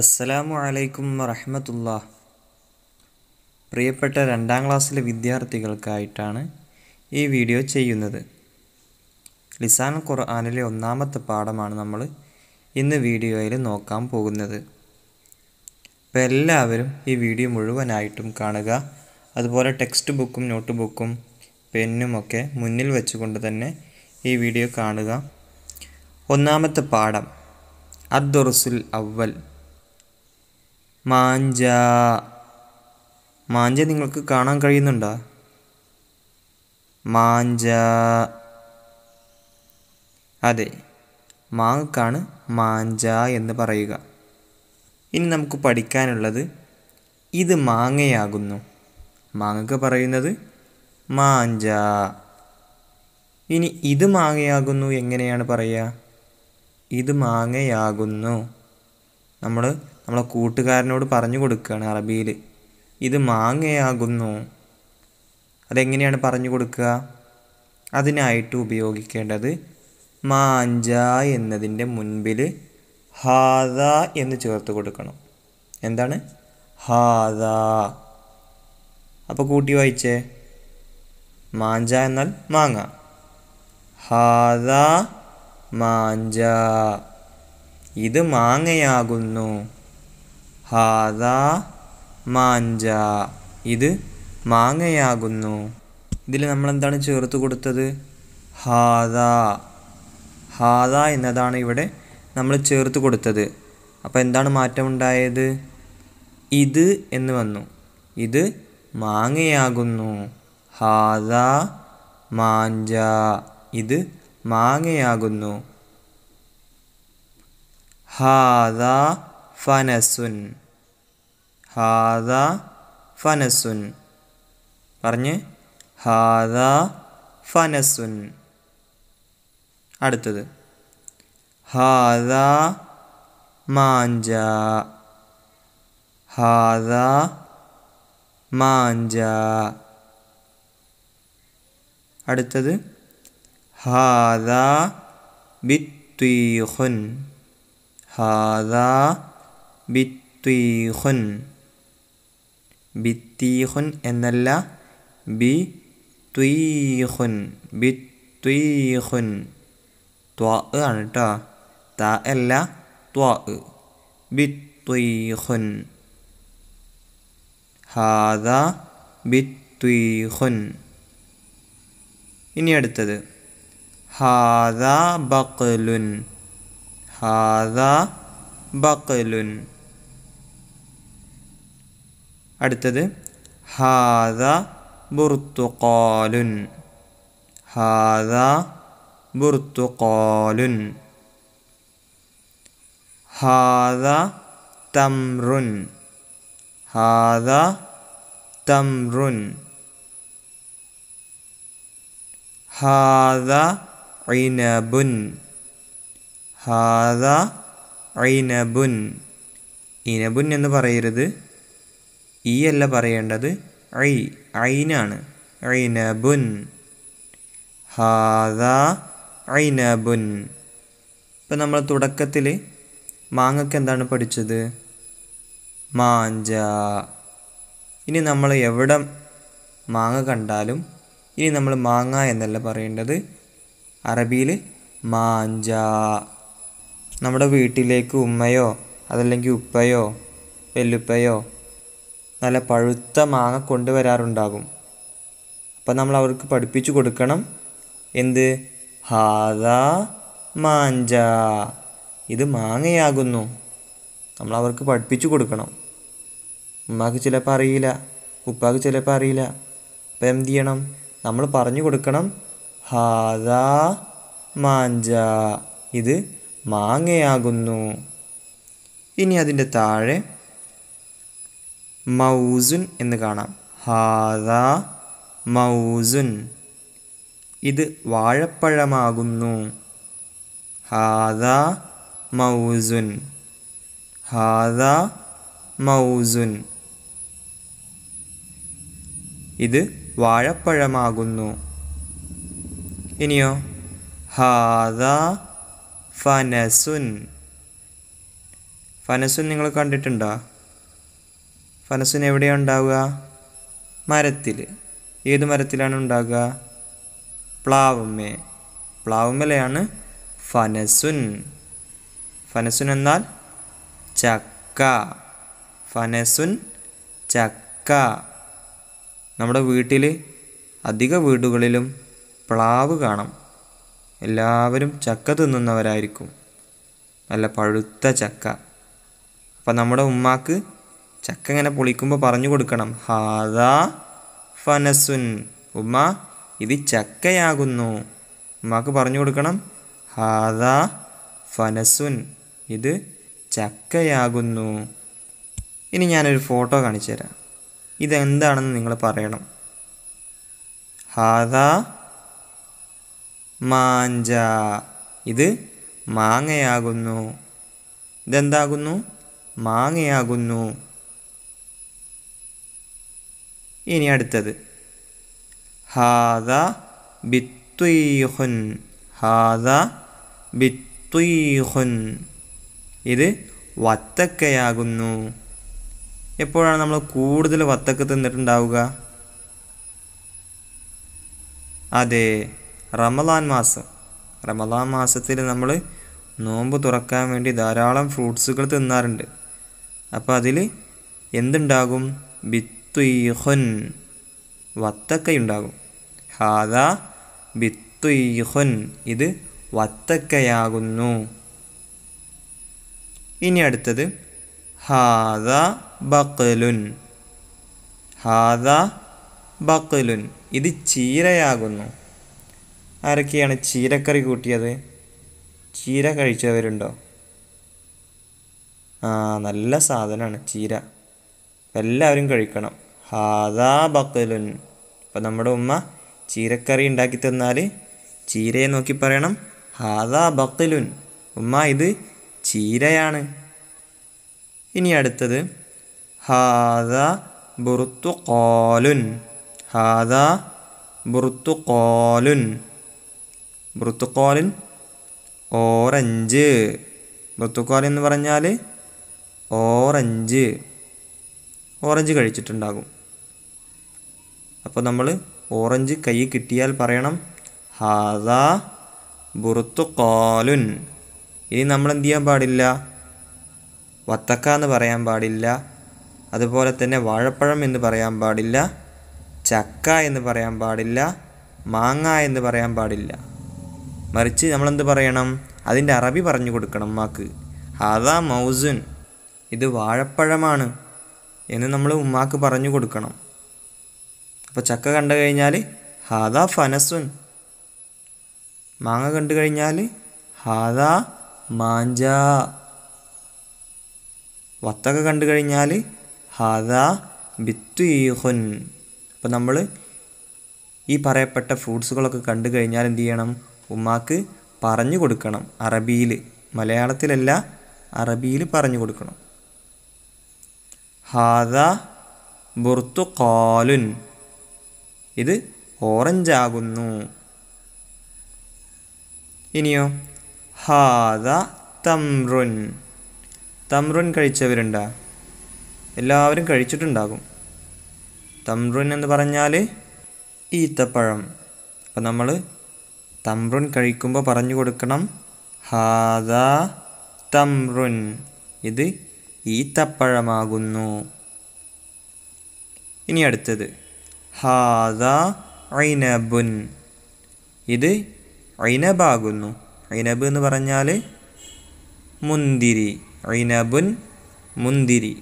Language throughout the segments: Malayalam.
അസ്സലാമു അലൈക്കും വറഹമത്തുള്ള പ്രിയപ്പെട്ട രണ്ടാം ക്ലാസ്സിലെ വിദ്യാർത്ഥികൾക്കായിട്ടാണ് ഈ വീഡിയോ ചെയ്യുന്നത് ലിസാൻ ഖുർആാനിലെ ഒന്നാമത്തെ പാഠമാണ് നമ്മൾ ഇന്ന് വീഡിയോയിൽ നോക്കാൻ പോകുന്നത് ഇപ്പോൾ എല്ലാവരും ഈ വീഡിയോ മുഴുവനായിട്ടും കാണുക അതുപോലെ ടെക്സ്റ്റ് ബുക്കും നോട്ട് ബുക്കും പെന്നുമൊക്കെ മുന്നിൽ വെച്ചുകൊണ്ട് തന്നെ ഈ വീഡിയോ കാണുക ഒന്നാമത്തെ പാഠം അദ്ദുറുസുൽ അവൽ മാഞ്ച മാഞ്ച നിങ്ങൾക്ക് കാണാൻ കഴിയുന്നുണ്ടോ മാഞ്ച അതെ മാങ്ങക്കാണ് മാഞ്ച എന്ന് പറയുക ഇനി നമുക്ക് പഠിക്കാനുള്ളത് ഇത് മാങ്ങയാകുന്നു മാങ്ങക്ക് പറയുന്നത് മാഞ്ച ഇനി ഇത് മാങ്ങയാകുന്നു എങ്ങനെയാണ് പറയുക ഇത് മാങ്ങയാകുന്നു നമ്മൾ നമ്മളെ കൂട്ടുകാരനോട് പറഞ്ഞു കൊടുക്കുകയാണ് അറബിയിൽ ഇത് മാങ്ങയാകുന്നു അതെങ്ങനെയാണ് പറഞ്ഞു കൊടുക്കുക അതിനായിട്ട് ഉപയോഗിക്കേണ്ടത് മാഞ്ച എന്നതിൻ്റെ മുൻപിൽ ഹാദ എന്ന് ചേർത്ത് കൊടുക്കണം എന്താണ് ഹാദ അപ്പോൾ കൂട്ടി വായിച്ചേ മാഞ്ച എന്നാൽ മാങ്ങ ഹാദ മാഞ്ച ഇത് മാങ്ങയാകുന്നു ഹാദ മാഞ്ച ഇത് മാങ്ങയാകുന്നു ഇതിൽ നമ്മളെന്താണ് ചേർത്ത് കൊടുത്തത് ഹാദ ഹാദ എന്നതാണ് ഇവിടെ നമ്മൾ ചേർത്ത് കൊടുത്തത് അപ്പോൾ എന്താണ് മാറ്റമുണ്ടായത് ഇത് എന്ന് വന്നു ഇത് മാങ്ങയാകുന്നു ഹാദ മാഞ്ച ഇത് മാങ്ങയാകുന്നു ഹാദ ഫനസുൻ ഹാദ ഫനസുൻ പറഞ്ഞ് ഹാദ ഫനസുൻ അടുത്തത് ഹാദ മാഞ്ച ഹാദ മാഞ്ച അടുത്തത് ഹാദ ബിത്വീഹുൻ ഹാദ ബിത്വീഹുൻ ബിത്തീഹുൻ എന്നല്ല ബി ത്വീഹുൻ ത്വീഹുൻ ത്വാ ആണ് കേട്ടോ താ അല്ല ത്വാ ത്വീഹുൻ ഹാദ ത്വീഹുൻ ഇനി അടുത്തത് ഹാദ ബക്കലുൻ ഹാദ ബക്കലുൻ അടുത്തത് ഹാദ ബുർത്തുകോലുൻ ഹാദ ബുർത്തുകോലുൻ ഹാദ തംറുൻ ഹാദ തംറുൻ ഹാദ ഐനബുൻ ഹാദ ഐനബുൻ ഇനബുൻ എന്ന് പറയരുത് ഈ അല്ല പറയേണ്ടത് ഐ ഐനാണ് ഐനബുൻ ഹാദാ ഐനബുൻ ഇപ്പം നമ്മൾ തുടക്കത്തിൽ മാങ്ങയ്ക്ക് എന്താണ് പഠിച്ചത് മാഞ്ച ഇനി നമ്മൾ എവിടെ മാങ്ങ കണ്ടാലും ഇനി നമ്മൾ മാങ്ങ എന്നല്ല പറയേണ്ടത് അറബിയിൽ മാഞ്ച നമ്മുടെ വീട്ടിലേക്ക് ഉമ്മയോ അതല്ലെങ്കിൽ ഉപ്പയോ വെല്ലുപ്പയോ നല്ല പഴുത്ത മാങ്ങ കൊണ്ടുവരാറുണ്ടാകും അപ്പം നമ്മൾ അവർക്ക് പഠിപ്പിച്ചു കൊടുക്കണം എന്ത് ഹാദ മാഞ്ച ഇത് മാങ്ങയാകുന്നു നമ്മൾ അവർക്ക് പഠിപ്പിച്ചു കൊടുക്കണം ഉമ്മാക്ക് ചിലപ്പോൾ അറിയില്ല ഉപ്പാക്ക് ചിലപ്പോൾ അറിയില്ല അപ്പം എന്ത് ചെയ്യണം നമ്മൾ പറഞ്ഞു കൊടുക്കണം ഹാദ മാഞ്ച ഇത് മാങ്ങയാകുന്നു ഇനി അതിൻ്റെ താഴെ മൗസുൻ എന്ന് കാണാം ഹാദ മൗസുൻ ഇത് വാഴപ്പഴമാകുന്നു ഹാദ മൗസുൻ ഹാദ മൗസുൻ ഇത് വാഴപ്പഴമാകുന്നു ഇനിയോ ഹാദ ഫനസുൻ ഫനസുൻ നിങ്ങൾ കണ്ടിട്ടുണ്ടോ ഫനസിന് എവിടെയാണ് ഉണ്ടാവുക മരത്തിൽ ഏത് മരത്തിലാണ് ഉണ്ടാവുക പ്ലാവുമേ പ്ലാവുമലയാണ് ഫനസുൻ ഫനസുൻ എന്നാൽ ചക്ക ഫനസുൻ ചക്ക നമ്മുടെ വീട്ടിൽ അധിക വീടുകളിലും പ്ലാവ് കാണാം എല്ലാവരും ചക്ക തിന്നുന്നവരായിരിക്കും നല്ല പഴുത്ത ചക്ക അപ്പം നമ്മുടെ ഉമ്മാക്ക് ചക്ക ഇങ്ങനെ പൊളിക്കുമ്പോൾ പറഞ്ഞു കൊടുക്കണം ഹാദാ ഫനസുൻ ഉമ്മ ഇത് ചക്കയാകുന്നു ഉമ്മാക്ക് പറഞ്ഞു കൊടുക്കണം ഹാദാ ഫനസുൻ ഇത് ചക്കയാകുന്നു ഇനി ഞാനൊരു ഫോട്ടോ കാണിച്ചു തരാം ഇതെന്താണെന്ന് നിങ്ങൾ പറയണം ഹാദാ മാഞ്ച ഇത് മാങ്ങയാകുന്നു ഇതെന്താകുന്നു മാങ്ങയാകുന്നു ഇനി അടുത്തത് ഹാദ ബിത്വീഹുൻ ഹാദ ബിത്വീഹുൻ ഇത് വത്തക്കയാകുന്നു എപ്പോഴാണ് നമ്മൾ കൂടുതൽ വത്തക്ക തിന്നിട്ടുണ്ടാവുക അതെ റമലാൻ മാസം റമലാൻ മാസത്തിൽ നമ്മൾ നോമ്പ് തുറക്കാൻ വേണ്ടി ധാരാളം ഫ്രൂട്ട്സുകൾ തിന്നാറുണ്ട് അപ്പോൾ അതിൽ എന്തുണ്ടാകും ബിത്ത് ബിത്വീഹുൻ വത്തക്കയുണ്ടാകും ഹാദ ബിത്വീഹുൻ ഇത് വത്തക്കയാകുന്നു ഇനി അടുത്തത് ഹാദ ബക്കലുൻ ഹാദ ബക്കലുൻ ഇത് ചീരയാകുന്നു ആരൊക്കെയാണ് ചീരക്കറി കൂട്ടിയത് ചീര കഴിച്ചവരുണ്ടോ ആ നല്ല സാധനമാണ് ചീര എല്ലാവരും കഴിക്കണം ഹാദാ ബക്കലുൻ അപ്പം നമ്മുടെ ഉമ്മ ചീരക്കറി ഉണ്ടാക്കി തന്നാൽ ചീരയെ നോക്കി പറയണം ഹാദാ ബക്കലുൻ ഉമ്മ ഇത് ചീരയാണ് ഇനി അടുത്തത് ഹാദാ ബുറുത്തു കോലുൻ ഹാദാ ബുറുത്തു കോലുൻ ബുറുത്തു കോലുൻ ഓറഞ്ച് ബുറുത്തുക്കോൽ എന്ന് പറഞ്ഞാൽ ഓറഞ്ച് ഓറഞ്ച് കഴിച്ചിട്ടുണ്ടാകും അപ്പോൾ നമ്മൾ ഓറഞ്ച് കൈ കിട്ടിയാൽ പറയണം ഹാദാ ബുറുത്തുക്കോലുൻ ഇനി നമ്മൾ എന്ത് ചെയ്യാൻ പാടില്ല വത്തക്ക എന്ന് പറയാൻ പാടില്ല അതുപോലെ തന്നെ വാഴപ്പഴം എന്ന് പറയാൻ പാടില്ല ചക്ക എന്ന് പറയാൻ പാടില്ല മാങ്ങ എന്ന് പറയാൻ പാടില്ല മറിച്ച് നമ്മളെന്ത് പറയണം അതിൻ്റെ അറബി പറഞ്ഞു കൊടുക്കണം മാക്ക് ഹാദാ മൗസുൻ ഇത് വാഴപ്പഴമാണ് എന്ന് നമ്മൾ ഉമ്മാക്ക് പറഞ്ഞു കൊടുക്കണം അപ്പോൾ ചക്ക കണ്ടു കഴിഞ്ഞാൽ ഹാദാ ഫനസുൻ മാങ്ങ കണ്ടു കഴിഞ്ഞാൽ ഹാദാ മാഞ്ച വത്തക കണ്ടു കഴിഞ്ഞാൽ ഹാദാ ഈഹുൻ അപ്പോൾ നമ്മൾ ഈ പറയപ്പെട്ട ഫ്രൂട്ട്സുകളൊക്കെ കണ്ടു കഴിഞ്ഞാൽ എന്ത് ചെയ്യണം ഉമ്മാക്ക് പറഞ്ഞു കൊടുക്കണം അറബിയിൽ മലയാളത്തിലല്ല അറബിയിൽ പറഞ്ഞു കൊടുക്കണം ഹാദ ബുർത്തു കോലുൻ ഇത് ഓറഞ്ച് ആകുന്നു ഇനിയോ ഹാദ തമ്രുൻ തമ്രുൻ കഴിച്ചവരുണ്ടാ എല്ലാവരും കഴിച്ചിട്ടുണ്ടാകും തമ്രുൻ എന്ന് പറഞ്ഞാൽ ഈത്തപ്പഴം അപ്പം നമ്മൾ തമ്രുൻ കഴിക്കുമ്പോൾ പറഞ്ഞു കൊടുക്കണം ഹാദ തമ്രുൻ ഇത് ഈത്തപ്പഴമാകുന്നു ഇനി അടുത്തത് ഹാദ ഐനബുൻ ഇത് ഐനബാകുന്നു ഐനബ് എന്ന് പറഞ്ഞാൽ മുന്തിരി ഐനബുൻ മുന്തിരി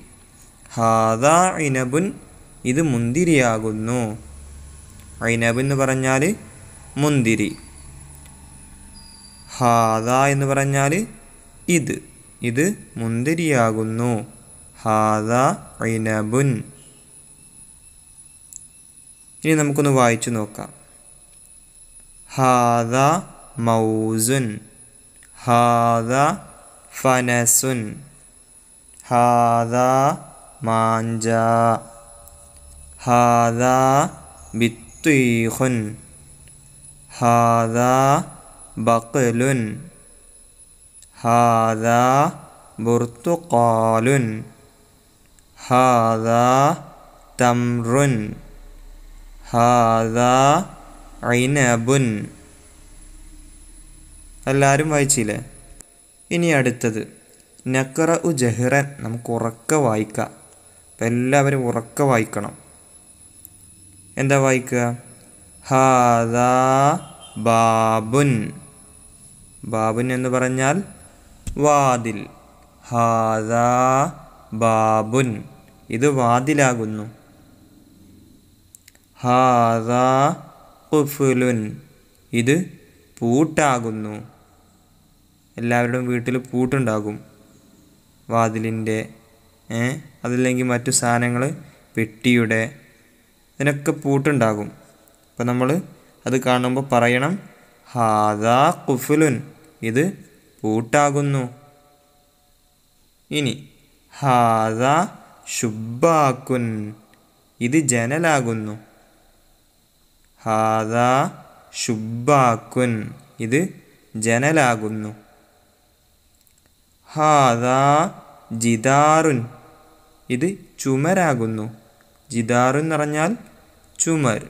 ഹാദ ഐനബുൻ ഇത് മുന്തിരിയാകുന്നു ഐനബ് എന്ന് പറഞ്ഞാൽ മുന്തിരി ഹാദ എന്ന് പറഞ്ഞാൽ ഇത് ഇത് മുന്തിരിയാകുന്നു ഹാദ ഇനബുൻ ഇനി നമുക്കൊന്ന് വായിച്ചു നോക്കാം ഹാദ മൗസുൻ ഹാദ ഫനസുൻ ഹാദ മാഞ്ച ഹാദ ബിത്തുഹുൻ ഹാദ ബക്കലുൻ ഹാദ ബുർത്തുക്കാലുൻ ഹാദ തംറുൻ ഹാദ ഐനബുൻ എല്ലാവരും വായിച്ചില്ലേ ഇനി അടുത്തത് നക്കറ ഉ ജഹ്റൻ നമുക്ക് ഉറക്ക വായിക്കാം അപ്പം എല്ലാവരും ഉറക്ക വായിക്കണം എന്താ വായിക്കുക ഹാദാ ബാബുൻ ബാബുൻ എന്ന് പറഞ്ഞാൽ വാതിൽ ഹാദാ ബാബുൻ ഇത് വാതിലാകുന്നു ഹാദാ ഖുഫുലുൻ ഇത് പൂട്ടാകുന്നു എല്ലാവരുടെയും വീട്ടിൽ പൂട്ടുണ്ടാകും വാതിലിൻ്റെ അതല്ലെങ്കിൽ മറ്റു സാധനങ്ങൾ പെട്ടിയുടെ ഇതിനൊക്കെ പൂട്ടുണ്ടാകും അപ്പോൾ നമ്മൾ അത് കാണുമ്പോൾ പറയണം ഹാദാ കുഫുലുൻ ഇത് പൂട്ടാകുന്നു ഇനി ഹാദ ഷുബാക്കുൻ ഇത് ജനലാകുന്നു ഹാദ ഷുബാക്കുൻ ഇത് ജനലാകുന്നു ഹാദ ജിദാറുൻ ഇത് ചുമരാകുന്നു ജിദാറുൻ എന്ന് പറഞ്ഞാൽ ചുമർ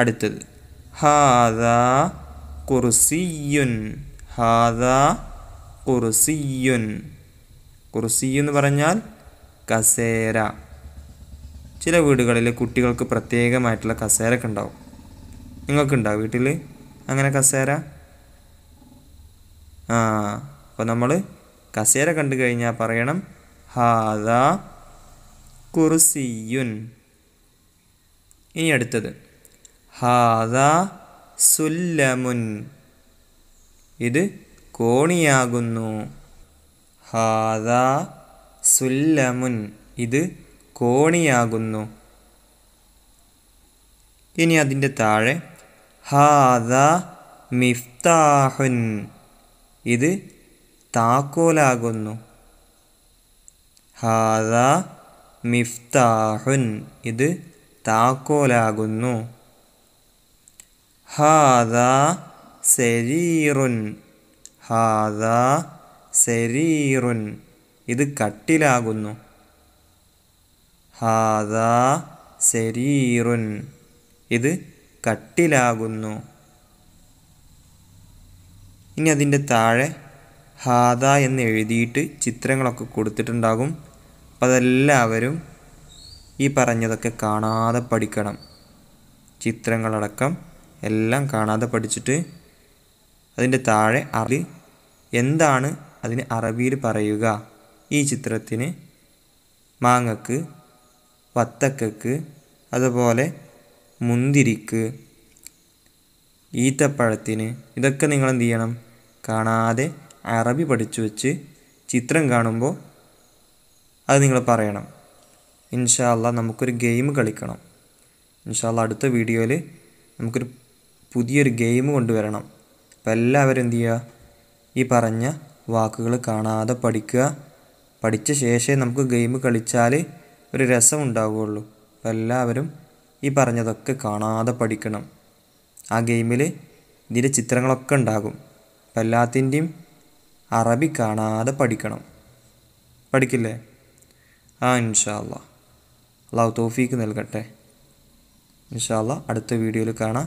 അടുത്തത് ഹാദാ കുർസിയുൻ ഹാദ കുർസിയുൻ കുർസി എന്ന് പറഞ്ഞാൽ കസേര ചില വീടുകളിൽ കുട്ടികൾക്ക് പ്രത്യേകമായിട്ടുള്ള കസേരയൊക്കെ ഉണ്ടാവും നിങ്ങൾക്കുണ്ടാവും വീട്ടിൽ അങ്ങനെ കസേര ആ അപ്പോൾ നമ്മൾ കസേര കണ്ടു കഴിഞ്ഞാൽ പറയണം ഹാദ കുർസിയുൻ ഇനി അടുത്തത് ഹാദ സുല്ലമുൻ ഇത് കോണിയാകുന്നു ഹാദാ സുല്ലമുൻ ഇത് കോണിയാകുന്നു ഇനി അതിൻ്റെ താഴെ ഹാദ മിഫ്താഹുൻ ഇത് താക്കോലാകുന്നു ഹാദ മിഫ്താഹുൻ ഇത് താക്കോലാകുന്നു ഹാദ സെരീറുൻ ഹാദ സെരീറുൻ ഇത് കട്ടിലാകുന്നു ഹാദ സെരീറുൻ ഇത് കട്ടിലാകുന്നു ഇനി അതിൻ്റെ താഴെ ഹാദ എന്ന് എഴുതിയിട്ട് ചിത്രങ്ങളൊക്കെ കൊടുത്തിട്ടുണ്ടാകും അപ്പോൾ അതെല്ലാവരും ഈ പറഞ്ഞതൊക്കെ കാണാതെ പഠിക്കണം ചിത്രങ്ങളടക്കം എല്ലാം കാണാതെ പഠിച്ചിട്ട് അതിൻ്റെ താഴെ അറി എന്താണ് അതിന് അറബിയിൽ പറയുക ഈ ചിത്രത്തിന് മാങ്ങക്ക് വത്തക്കക്ക് അതുപോലെ മുന്തിരിക്ക് ഈത്തപ്പഴത്തിന് ഇതൊക്കെ നിങ്ങൾ എന്ത് ചെയ്യണം കാണാതെ അറബി പഠിച്ചു വെച്ച് ചിത്രം കാണുമ്പോൾ അത് നിങ്ങൾ പറയണം ഇൻഷാല്ല നമുക്കൊരു ഗെയിം കളിക്കണം ഇൻഷാല്ല അടുത്ത വീഡിയോയിൽ നമുക്കൊരു പുതിയൊരു ഗെയിം കൊണ്ടുവരണം അപ്പം എല്ലാവരും എന്തു ചെയ്യുക ഈ പറഞ്ഞ വാക്കുകൾ കാണാതെ പഠിക്കുക പഠിച്ച ശേഷമേ നമുക്ക് ഗെയിം കളിച്ചാൽ ഒരു രസം ഉണ്ടാവുകയുള്ളൂ അപ്പം എല്ലാവരും ഈ പറഞ്ഞതൊക്കെ കാണാതെ പഠിക്കണം ആ ഗെയിമിൽ ഇതിൻ്റെ ചിത്രങ്ങളൊക്കെ ഉണ്ടാകും അപ്പം എല്ലാത്തിൻ്റെയും അറബി കാണാതെ പഠിക്കണം പഠിക്കില്ലേ ആ ഇൻഷാല്ല അള്ളാഹു തോഫീക്ക് നൽകട്ടെ ഇൻഷാല്ല അടുത്ത വീഡിയോയിൽ കാണാം